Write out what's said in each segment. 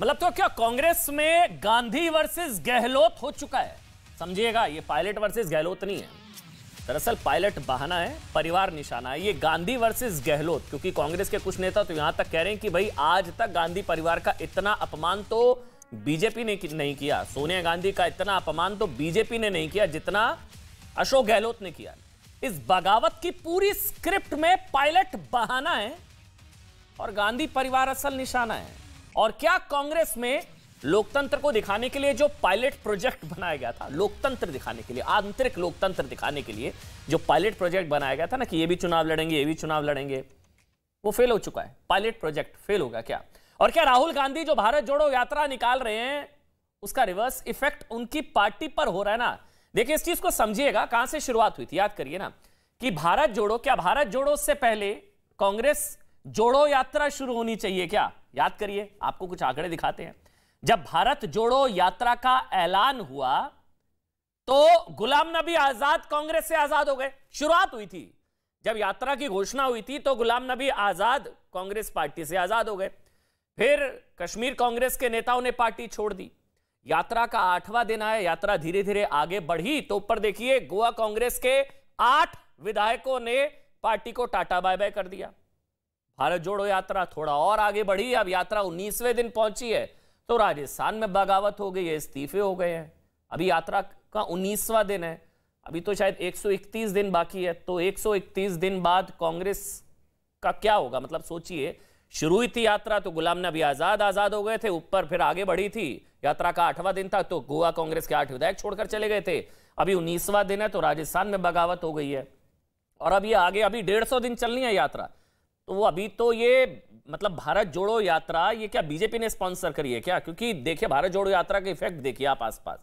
मतलब तो क्या कांग्रेस में गांधी वर्सेस गहलोत हो चुका है समझिएगा ये पायलट वर्सेस गहलोत नहीं है दरअसल पायलट बहाना है परिवार निशाना है ये गांधी वर्सेस गहलोत क्योंकि कांग्रेस के कुछ नेता तो यहां तक कह रहे हैं कि भाई आज तक गांधी परिवार का इतना अपमान तो बीजेपी ने नहीं किया सोनिया गांधी का इतना अपमान तो बीजेपी ने नहीं किया जितना अशोक गहलोत ने किया इस बगावत की पूरी स्क्रिप्ट में पायलट बहाना है और गांधी परिवार असल निशाना है और क्या कांग्रेस में लोकतंत्र को दिखाने के लिए जो पायलट प्रोजेक्ट बनाया गया था लोकतंत्र दिखाने के लिए आंतरिक लोकतंत्र दिखाने के लिए जो पायलट प्रोजेक्ट बनाया गया था ना कि ये भी चुनाव लड़ेंगे ये भी चुनाव लड़ेंगे वो फेल हो चुका है पायलट प्रोजेक्ट फेल होगा क्या और क्या राहुल गांधी जो भारत जोड़ो यात्रा निकाल रहे हैं उसका रिवर्स इफेक्ट उनकी पार्टी पर हो रहा है ना देखिए इस चीज को समझिएगा कहां से शुरुआत हुई थी याद करिए ना कि भारत जोड़ो क्या भारत जोड़ो से पहले कांग्रेस जोड़ो यात्रा शुरू होनी चाहिए क्या याद करिए आपको कुछ आंकड़े दिखाते हैं जब भारत जोड़ो यात्रा का ऐलान हुआ तो गुलाम नबी आजाद कांग्रेस से आजाद हो गए शुरुआत हुई थी जब यात्रा की घोषणा हुई थी तो गुलाम नबी आजाद कांग्रेस पार्टी से आजाद हो गए फिर कश्मीर कांग्रेस के नेताओं ने पार्टी छोड़ दी यात्रा का आठवां दिन आया यात्रा धीरे धीरे आगे बढ़ी तो ऊपर देखिए गोवा कांग्रेस के आठ विधायकों ने पार्टी को टाटा बाय बाय कर दिया भारत जोड़ो यात्रा थोड़ा और आगे बढ़ी अब यात्रा उन्नीसवें दिन पहुंची है तो राजस्थान में बगावत हो गई है इस्तीफे हो गए हैं अभी यात्रा का उन्नीसवा दिन है अभी तो शायद 131 दिन बाकी है तो 131 दिन बाद कांग्रेस का क्या होगा मतलब सोचिए शुरू हुई थी यात्रा तो गुलाम नबी आज़ाद आज़ाद हो गए थे ऊपर फिर आगे बढ़ी थी यात्रा का आठवां दिन था तो गोवा कांग्रेस के आठ विधायक छोड़कर चले गए थे अभी उन्नीसवा दिन है तो राजस्थान में बगावत हो गई है और अब ये आगे अभी डेढ़ दिन चलनी है यात्रा तो वो अभी तो ये मतलब भारत जोड़ो यात्रा ये क्या बीजेपी ने स्पॉन्सर करी है क्या क्योंकि देखिए भारत जोड़ो यात्रा के इफेक्ट देखिए आप आसपास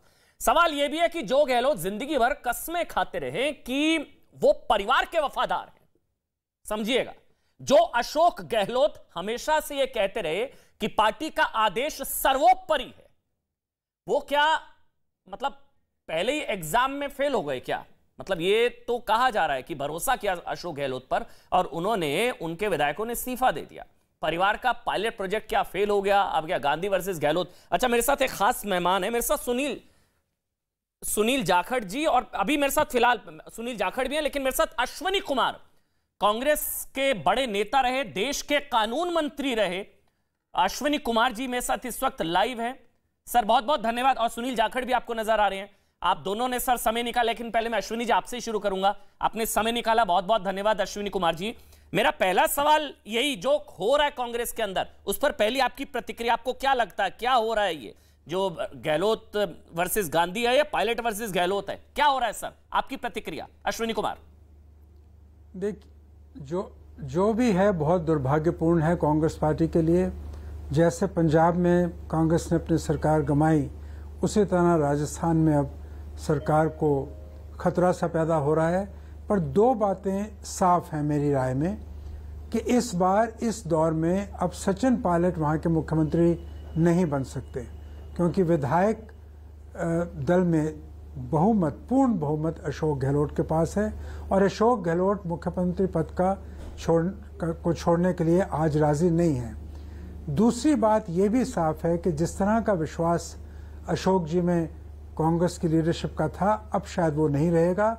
सवाल ये भी है कि जो गहलोत जिंदगी भर कस्में खाते रहे कि वो परिवार के वफादार हैं समझिएगा जो अशोक गहलोत हमेशा से ये कहते रहे कि पार्टी का आदेश सर्वोपरि है वो क्या मतलब पहले ही एग्जाम में फेल हो गए क्या मतलब ये तो कहा जा रहा है कि भरोसा किया अशोक गहलोत पर और उन्होंने उनके विधायकों ने इस्तीफा दे दिया परिवार का पायलट प्रोजेक्ट क्या फेल हो गया अब क्या गांधी वर्सेस गहलोत अच्छा मेरे साथ एक खास मेहमान है मेरे साथ सुनील सुनील जाखड़ जी और अभी मेरे साथ फिलहाल सुनील जाखड़ भी हैं लेकिन मेरे साथ अश्वनी कुमार कांग्रेस के बड़े नेता रहे देश के कानून मंत्री रहे अश्वनी कुमार जी मेरे साथ इस वक्त लाइव है सर बहुत बहुत धन्यवाद और सुनील जाखड़ भी आपको नजर आ रहे हैं आप दोनों ने सर समय निकाला लेकिन पहले मैं अश्विनी जी आपसे शुरू करूंगा आपने समय निकाला बहुत बहुत धन्यवाद अश्विनी कुमार जी मेरा पहला सवाल यही जो हो रहा है कांग्रेस के अंदर उस पर पहली आपकी प्रतिक्रिया आपको क्या लगता है क्या हो रहा है ये जो गहलोत वर्सेस गांधी है या पायलट वर्सेस गहलोत है क्या हो रहा है सर आपकी प्रतिक्रिया अश्विनी कुमार देख जो जो भी है बहुत दुर्भाग्यपूर्ण है कांग्रेस पार्टी के लिए जैसे पंजाब में कांग्रेस ने अपनी सरकार गमाई उसी तरह राजस्थान में अब सरकार को खतरा सा पैदा हो रहा है पर दो बातें साफ हैं मेरी राय में कि इस बार इस दौर में अब सचिन पायलट वहाँ के मुख्यमंत्री नहीं बन सकते क्योंकि विधायक दल में बहुमत पूर्ण बहुमत अशोक गहलोत के पास है और अशोक गहलोत मुख्यमंत्री पद का छोड़ को छोड़ने के लिए आज राजी नहीं है दूसरी बात ये भी साफ है कि जिस तरह का विश्वास अशोक जी में कांग्रेस की लीडरशिप का था अब शायद वो नहीं रहेगा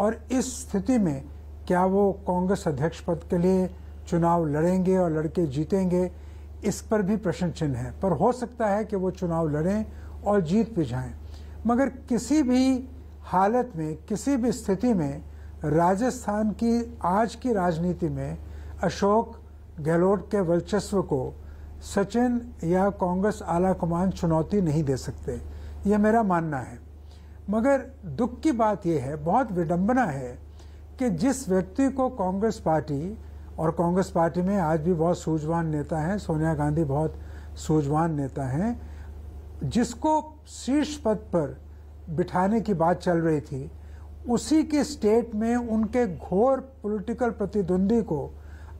और इस स्थिति में क्या वो कांग्रेस अध्यक्ष पद के लिए चुनाव लड़ेंगे और लड़के जीतेंगे इस पर भी प्रश्न चिन्ह है पर हो सकता है कि वो चुनाव लड़ें और जीत भी जाएं मगर किसी भी हालत में किसी भी स्थिति में राजस्थान की आज की राजनीति में अशोक गहलोत के वर्चस्व को सचिन या कांग्रेस आला कमान चुनौती नहीं दे सकते यह मेरा मानना है मगर दुख की बात यह है बहुत विडंबना है कि जिस व्यक्ति को कांग्रेस पार्टी और कांग्रेस पार्टी में आज भी बहुत सूझवान नेता हैं सोनिया गांधी बहुत सूझवान नेता हैं जिसको शीर्ष पद पर बिठाने की बात चल रही थी उसी के स्टेट में उनके घोर पॉलिटिकल प्रतिद्वंदी को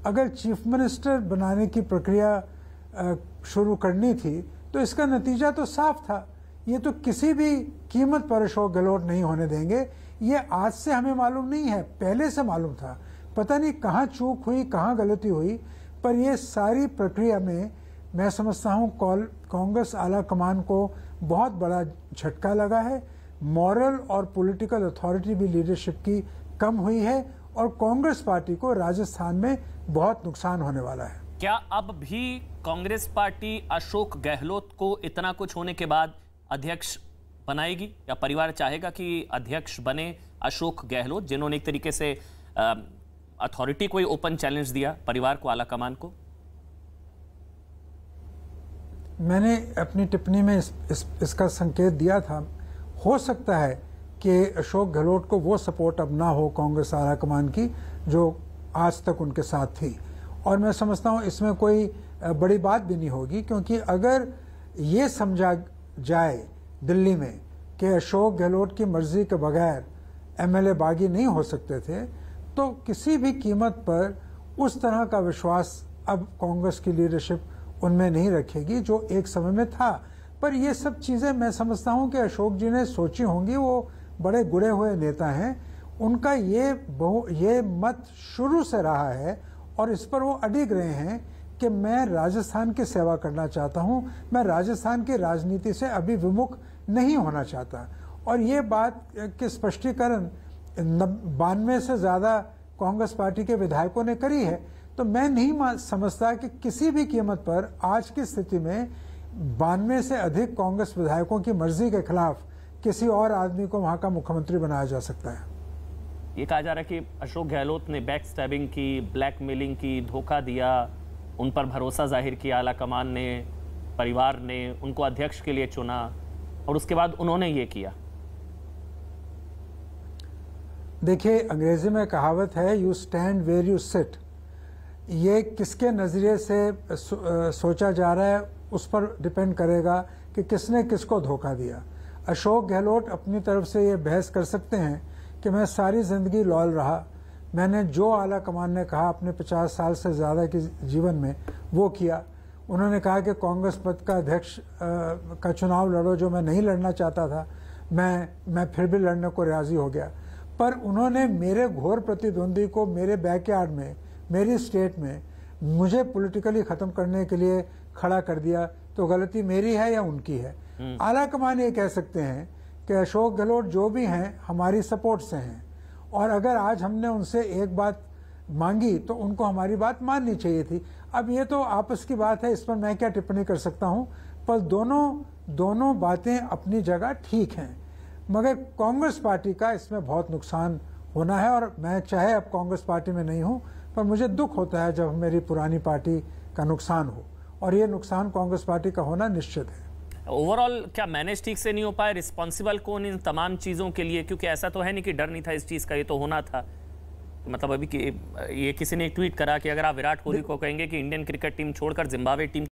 अगर चीफ मिनिस्टर बनाने की प्रक्रिया शुरू करनी थी तो इसका नतीजा तो साफ था ये तो किसी भी कीमत पर अशोक गहलोत नहीं होने देंगे ये आज से हमें मालूम नहीं है पहले से मालूम था पता नहीं कहाँ चूक हुई कहाँ गलती हुई पर यह सारी प्रक्रिया में मैं समझता हूँ कांग्रेस आला कमान को बहुत बड़ा झटका लगा है मॉरल और पॉलिटिकल अथॉरिटी भी लीडरशिप की कम हुई है और कांग्रेस पार्टी को राजस्थान में बहुत नुकसान होने वाला है क्या अब भी कांग्रेस पार्टी अशोक गहलोत को इतना कुछ होने के बाद अध्यक्ष बनाएगी या परिवार चाहेगा कि अध्यक्ष बने अशोक गहलोत जिन्होंने एक तरीके से अथॉरिटी को ही ओपन चैलेंज दिया परिवार को आला कमान को मैंने अपनी टिप्पणी में इस, इस, इसका संकेत दिया था हो सकता है कि अशोक गहलोत को वो सपोर्ट अब ना हो कांग्रेस आला कमान की जो आज तक उनके साथ थी और मैं समझता हूँ इसमें कोई बड़ी बात भी नहीं होगी क्योंकि अगर ये समझा जाए दिल्ली में कि अशोक गहलोत की मर्जी के बगैर एमएलए बागी नहीं हो सकते थे तो किसी भी कीमत पर उस तरह का विश्वास अब कांग्रेस की लीडरशिप उनमें नहीं रखेगी जो एक समय में था पर ये सब चीज़ें मैं समझता हूँ कि अशोक जी ने सोची होंगी वो बड़े गुड़े हुए नेता हैं उनका ये बहु ये मत शुरू से रहा है और इस पर वो अडिग रहे हैं कि मैं राजस्थान की सेवा करना चाहता हूं मैं राजस्थान की राजनीति से अभी विमुख नहीं होना चाहता और ये बात के स्पष्टीकरण बानवे से ज़्यादा कांग्रेस पार्टी के विधायकों ने करी है तो मैं नहीं समझता कि किसी भी कीमत पर आज की स्थिति में बानवे से अधिक कांग्रेस विधायकों की मर्जी के खिलाफ किसी और आदमी को वहाँ का मुख्यमंत्री बनाया जा सकता है ये कहा जा रहा है कि अशोक गहलोत ने बैक स्टैबिंग की ब्लैकमेलिंग की धोखा दिया उन पर भरोसा जाहिर किया आला कमान ने परिवार ने उनको अध्यक्ष के लिए चुना और उसके बाद उन्होंने ये किया देखिए अंग्रेज़ी में कहावत है you stand where you sit ये किसके नज़रिए से सोचा जा रहा है उस पर डिपेंड करेगा कि किसने किसको धोखा दिया अशोक गहलोत अपनी तरफ से ये बहस कर सकते हैं कि मैं सारी ज़िंदगी लॉयल रहा मैंने जो आला कमान ने कहा अपने 50 साल से ज़्यादा के जीवन में वो किया उन्होंने कहा कि कांग्रेस पद का अध्यक्ष का चुनाव लड़ो जो मैं नहीं लड़ना चाहता था मैं मैं फिर भी लड़ने को राज़ी हो गया पर उन्होंने मेरे घोर प्रतिद्वंदी को मेरे बैकयार्ड में मेरी स्टेट में मुझे पॉलिटिकली ख़त्म करने के लिए खड़ा कर दिया तो गलती मेरी है या उनकी है हम्म। आला कमान ये कह सकते हैं कि अशोक गहलोत जो भी हैं हमारी सपोर्ट से हैं और अगर आज हमने उनसे एक बात मांगी तो उनको हमारी बात माननी चाहिए थी अब ये तो आपस की बात है इस पर मैं क्या टिप्पणी कर सकता हूँ पर दोनों दोनों बातें अपनी जगह ठीक हैं मगर कांग्रेस पार्टी का इसमें बहुत नुकसान होना है और मैं चाहे अब कांग्रेस पार्टी में नहीं हूँ पर मुझे दुख होता है जब मेरी पुरानी पार्टी का नुकसान हो और ये नुकसान कांग्रेस पार्टी का होना निश्चित है ओवरऑल क्या मैनेज ठीक से नहीं हो पाया रिस्पॉन्सिबल कौन इन तमाम चीज़ों के लिए क्योंकि ऐसा तो है नहीं कि डर नहीं था इस चीज़ का ये तो होना था मतलब अभी कि ये किसी ने ट्वीट करा कि अगर आप विराट कोहली को कहेंगे कि इंडियन क्रिकेट टीम छोड़कर जिम्बावे टीम